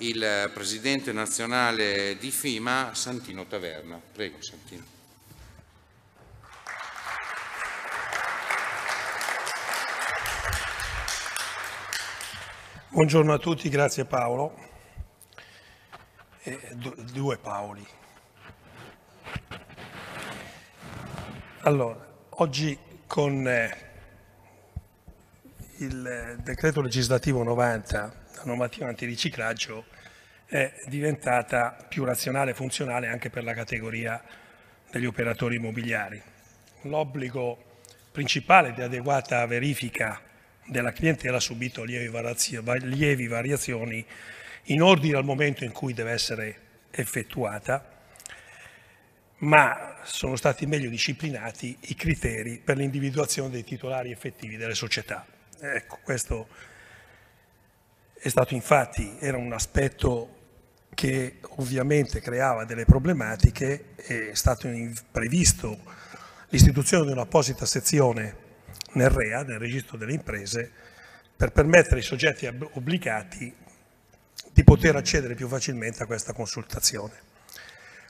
il presidente nazionale di FIMA, Santino Taverna. Prego Santino. Buongiorno a tutti, grazie Paolo. Eh, due Paoli. Allora, oggi con eh, il eh, decreto legislativo 90 la normativa antiriciclaggio è diventata più razionale e funzionale anche per la categoria degli operatori immobiliari. L'obbligo principale di adeguata verifica della clientela ha subito lievi variazioni in ordine al momento in cui deve essere effettuata, ma sono stati meglio disciplinati i criteri per l'individuazione dei titolari effettivi delle società. Ecco, questo è stato infatti, era un aspetto che ovviamente creava delle problematiche, è stato previsto l'istituzione di un'apposita sezione nel REA, nel registro delle imprese, per permettere ai soggetti obbligati di poter accedere più facilmente a questa consultazione.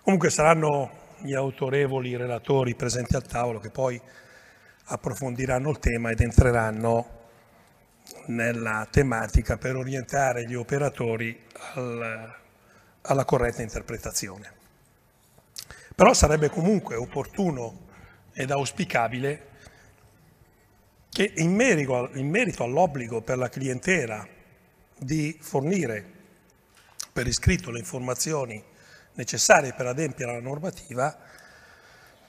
Comunque saranno gli autorevoli relatori presenti al tavolo che poi approfondiranno il tema ed entreranno nella tematica per orientare gli operatori al, alla corretta interpretazione. Però sarebbe comunque opportuno ed auspicabile che in merito, in merito all'obbligo per la clientela di fornire per iscritto le informazioni necessarie per adempiere alla normativa,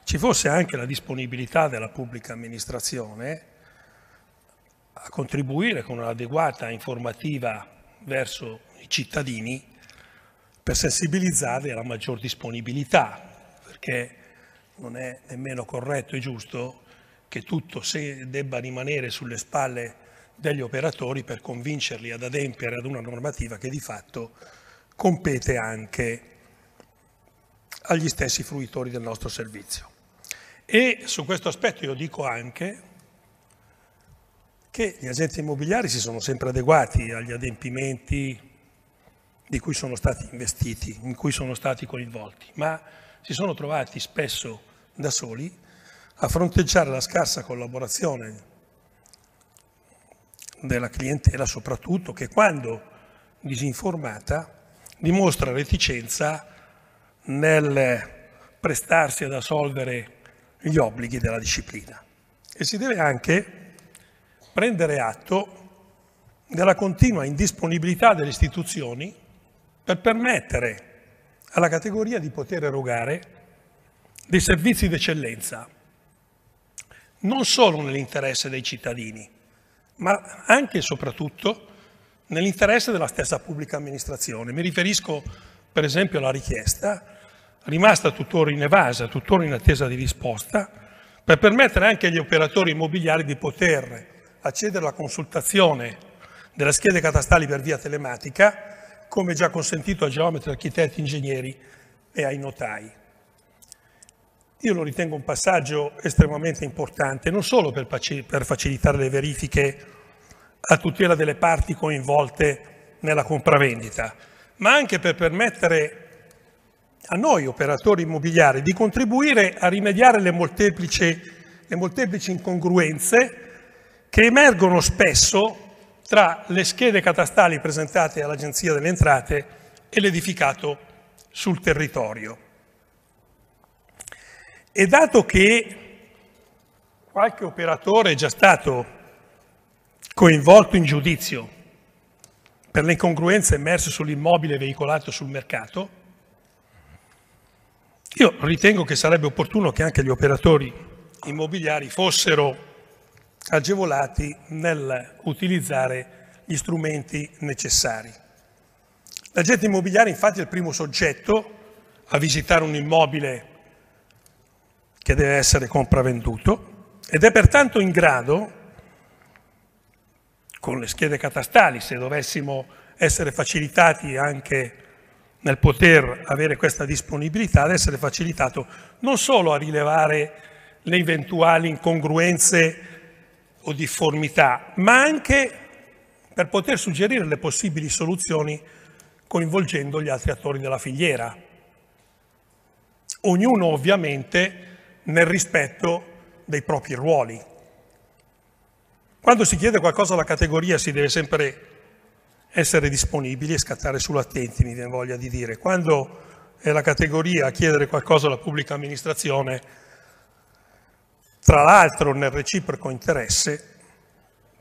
ci fosse anche la disponibilità della pubblica amministrazione a contribuire con un'adeguata informativa verso i cittadini per sensibilizzarli alla maggior disponibilità, perché non è nemmeno corretto e giusto che tutto se debba rimanere sulle spalle degli operatori per convincerli ad adempiere ad una normativa che di fatto compete anche agli stessi fruitori del nostro servizio. E su questo aspetto io dico anche, che gli agenti immobiliari si sono sempre adeguati agli adempimenti di cui sono stati investiti, in cui sono stati coinvolti, ma si sono trovati spesso da soli a fronteggiare la scarsa collaborazione della clientela soprattutto che quando disinformata dimostra reticenza nel prestarsi ad assolvere gli obblighi della disciplina e si deve anche prendere atto della continua indisponibilità delle istituzioni per permettere alla categoria di poter erogare dei servizi d'eccellenza, non solo nell'interesse dei cittadini, ma anche e soprattutto nell'interesse della stessa pubblica amministrazione. Mi riferisco per esempio alla richiesta, rimasta tuttora in evasa, tuttora in attesa di risposta, per permettere anche agli operatori immobiliari di poter accedere alla consultazione delle schede catastali per via telematica, come già consentito a geometri, architetti, ingegneri e ai notai. Io lo ritengo un passaggio estremamente importante, non solo per, per facilitare le verifiche a tutela delle parti coinvolte nella compravendita, ma anche per permettere a noi operatori immobiliari di contribuire a rimediare le molteplici, le molteplici incongruenze che emergono spesso tra le schede catastali presentate all'Agenzia delle Entrate e l'edificato sul territorio. E dato che qualche operatore è già stato coinvolto in giudizio per le incongruenze emerse sull'immobile veicolato sul mercato, io ritengo che sarebbe opportuno che anche gli operatori immobiliari fossero agevolati nell'utilizzare gli strumenti necessari. L'agente immobiliare infatti è il primo soggetto a visitare un immobile che deve essere compravenduto ed è pertanto in grado, con le schede catastali, se dovessimo essere facilitati anche nel poter avere questa disponibilità, ad essere facilitato non solo a rilevare le eventuali incongruenze o difformità, ma anche per poter suggerire le possibili soluzioni coinvolgendo gli altri attori della filiera. Ognuno ovviamente nel rispetto dei propri ruoli. Quando si chiede qualcosa alla categoria si deve sempre essere disponibili e scattare sull'attenti, mi viene voglia di dire. Quando è la categoria a chiedere qualcosa alla pubblica amministrazione tra l'altro nel reciproco interesse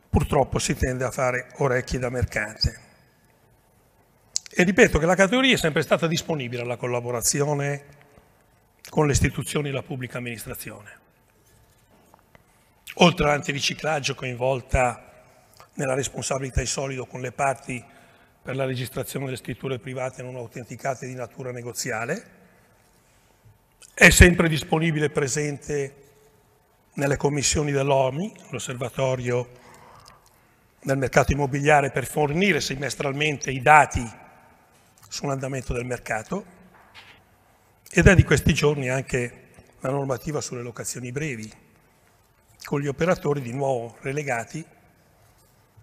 purtroppo si tende a fare orecchie da mercante. E ripeto che la categoria è sempre stata disponibile alla collaborazione con le istituzioni e la pubblica amministrazione. Oltre all'antiriciclaggio coinvolta nella responsabilità in solido con le parti per la registrazione delle scritture private non autenticate di natura negoziale, è sempre disponibile e presente nelle commissioni dell'OMI, l'osservatorio del mercato immobiliare, per fornire semestralmente i dati sull'andamento del mercato ed è di questi giorni anche la normativa sulle locazioni brevi, con gli operatori di nuovo relegati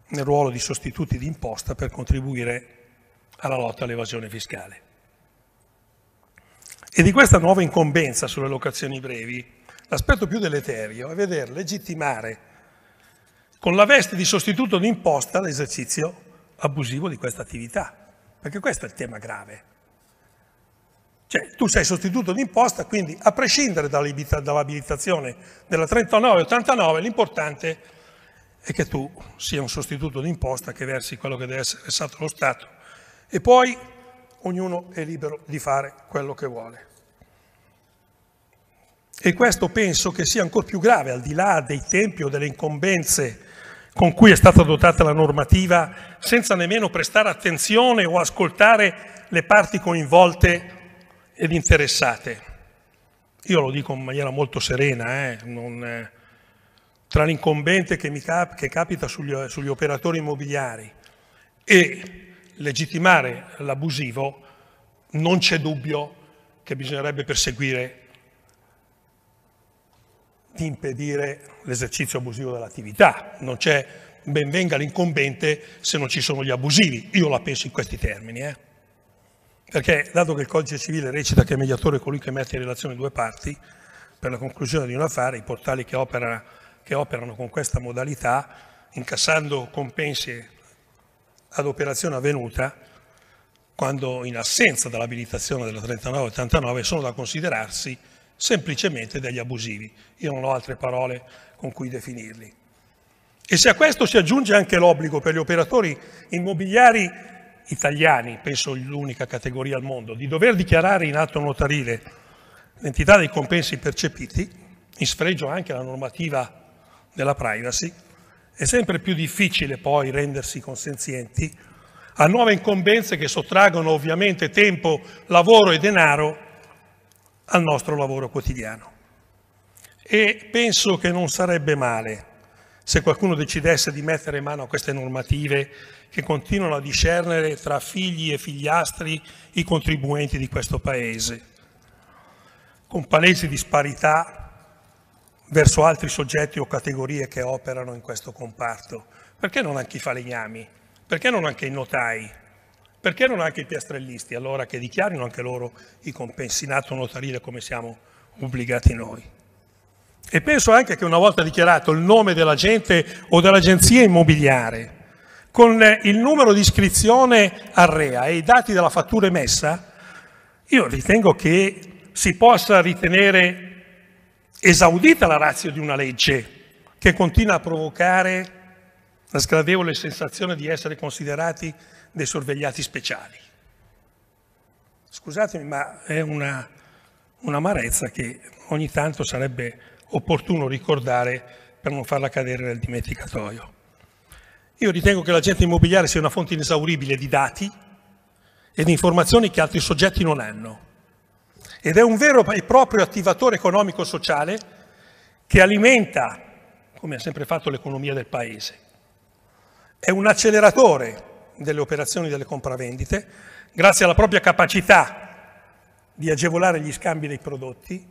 nel ruolo di sostituti di imposta per contribuire alla lotta all'evasione fiscale. E di questa nuova incombenza sulle locazioni brevi L'aspetto più deleterio è veder legittimare con la veste di sostituto d'imposta l'esercizio abusivo di questa attività, perché questo è il tema grave. Cioè, tu sei sostituto d'imposta, quindi a prescindere dall'abilitazione della 39-89, l'importante è che tu sia un sostituto d'imposta, che versi quello che deve essere versato lo Stato e poi ognuno è libero di fare quello che vuole. E questo penso che sia ancora più grave, al di là dei tempi o delle incombenze con cui è stata dotata la normativa, senza nemmeno prestare attenzione o ascoltare le parti coinvolte ed interessate. Io lo dico in maniera molto serena, eh? non, tra l'incombente che, cap che capita sugli, sugli operatori immobiliari e legittimare l'abusivo, non c'è dubbio che bisognerebbe perseguire di impedire l'esercizio abusivo dell'attività, non c'è ben venga l'incombente se non ci sono gli abusivi, io la penso in questi termini. Eh? Perché dato che il codice civile recita che il mediatore è colui che mette in relazione due parti, per la conclusione di un affare i portali che, opera, che operano con questa modalità, incassando compensi ad operazione avvenuta, quando in assenza dell'abilitazione della 39-89, sono da considerarsi semplicemente degli abusivi. Io non ho altre parole con cui definirli. E se a questo si aggiunge anche l'obbligo per gli operatori immobiliari italiani, penso l'unica categoria al mondo, di dover dichiarare in atto notarile l'entità dei compensi percepiti, in sfregio anche alla normativa della privacy, è sempre più difficile poi rendersi consenzienti a nuove incombenze che sottraggono ovviamente tempo, lavoro e denaro al nostro lavoro quotidiano. E penso che non sarebbe male se qualcuno decidesse di mettere mano a queste normative che continuano a discernere tra figli e figliastri i contribuenti di questo Paese, con palesi disparità verso altri soggetti o categorie che operano in questo comparto. Perché non anche i falegnami? Perché non anche i notai? Perché non anche i piastrellisti allora che dichiarino anche loro i compensi in atto notarile come siamo obbligati noi? E penso anche che una volta dichiarato il nome dell'agente o dell'agenzia immobiliare, con eh, il numero di iscrizione al REA e i dati della fattura emessa, io ritengo che si possa ritenere esaudita la razza di una legge che continua a provocare la sgradevole sensazione di essere considerati dei sorvegliati speciali. Scusatemi, ma è una, un'amarezza che ogni tanto sarebbe opportuno ricordare per non farla cadere nel dimenticatoio. Io ritengo che l'agente immobiliare sia una fonte inesauribile di dati e di informazioni che altri soggetti non hanno ed è un vero e proprio attivatore economico-sociale che alimenta, come ha sempre fatto, l'economia del Paese è un acceleratore delle operazioni delle compravendite, grazie alla propria capacità di agevolare gli scambi dei prodotti,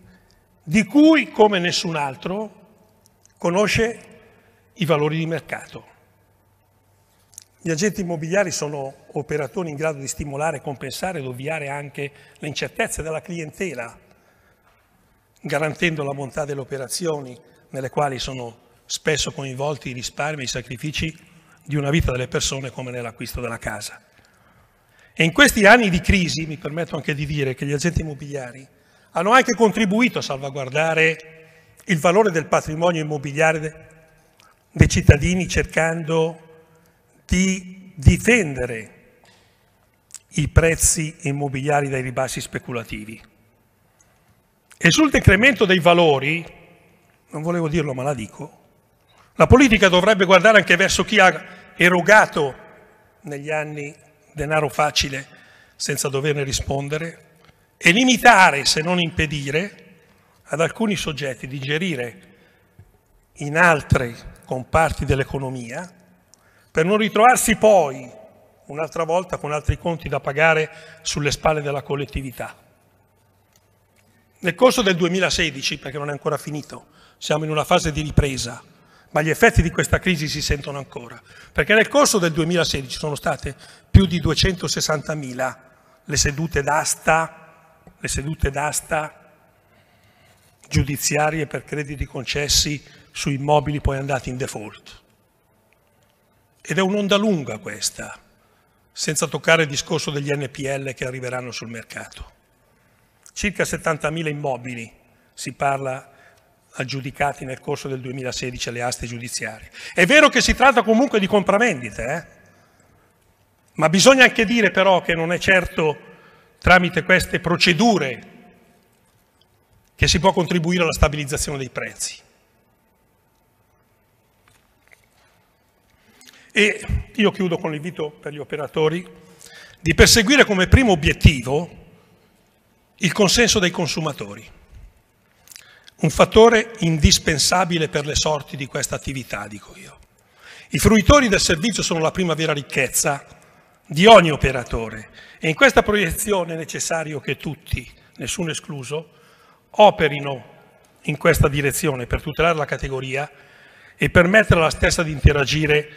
di cui, come nessun altro, conosce i valori di mercato. Gli agenti immobiliari sono operatori in grado di stimolare, compensare ed ovviare anche le incertezze della clientela, garantendo la bontà delle operazioni nelle quali sono spesso coinvolti i risparmi e i sacrifici di una vita delle persone come nell'acquisto della casa. E in questi anni di crisi, mi permetto anche di dire che gli agenti immobiliari hanno anche contribuito a salvaguardare il valore del patrimonio immobiliare dei cittadini cercando di difendere i prezzi immobiliari dai ribassi speculativi. E sul decremento dei valori, non volevo dirlo ma la dico, la politica dovrebbe guardare anche verso chi ha erogato negli anni denaro facile senza doverne rispondere e limitare, se non impedire, ad alcuni soggetti di gerire in altri comparti dell'economia per non ritrovarsi poi un'altra volta con altri conti da pagare sulle spalle della collettività. Nel corso del 2016, perché non è ancora finito, siamo in una fase di ripresa, ma gli effetti di questa crisi si sentono ancora, perché nel corso del 2016 sono state più di 260.000 le sedute d'asta, le sedute d'asta giudiziarie per crediti concessi su immobili poi andati in default. Ed è un'onda lunga questa, senza toccare il discorso degli NPL che arriveranno sul mercato. Circa 70.000 immobili si parla aggiudicati nel corso del 2016 alle aste giudiziarie. È vero che si tratta comunque di compravendite, eh? ma bisogna anche dire però che non è certo tramite queste procedure che si può contribuire alla stabilizzazione dei prezzi. E io chiudo con l'invito per gli operatori di perseguire come primo obiettivo il consenso dei consumatori. Un fattore indispensabile per le sorti di questa attività, dico io. I fruitori del servizio sono la prima vera ricchezza di ogni operatore e in questa proiezione è necessario che tutti, nessuno escluso, operino in questa direzione per tutelare la categoria e permettere alla stessa di interagire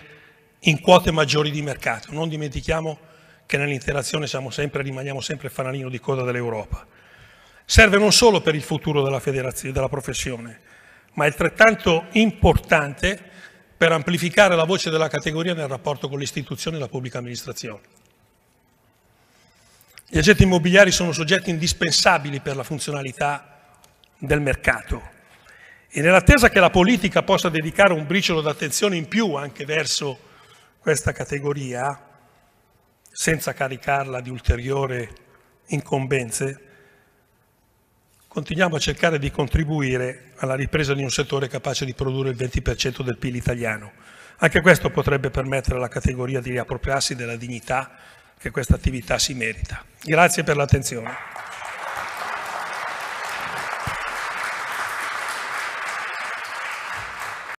in quote maggiori di mercato. Non dimentichiamo che nell'interazione sempre, rimaniamo sempre il fanalino di coda dell'Europa serve non solo per il futuro della, della professione, ma è altrettanto importante per amplificare la voce della categoria nel rapporto con le istituzioni e la pubblica amministrazione. Gli agenti immobiliari sono soggetti indispensabili per la funzionalità del mercato e nell'attesa che la politica possa dedicare un briciolo d'attenzione in più anche verso questa categoria, senza caricarla di ulteriori incombenze, Continuiamo a cercare di contribuire alla ripresa di un settore capace di produrre il 20% del PIL italiano. Anche questo potrebbe permettere alla categoria di riappropriarsi della dignità che questa attività si merita. Grazie per l'attenzione.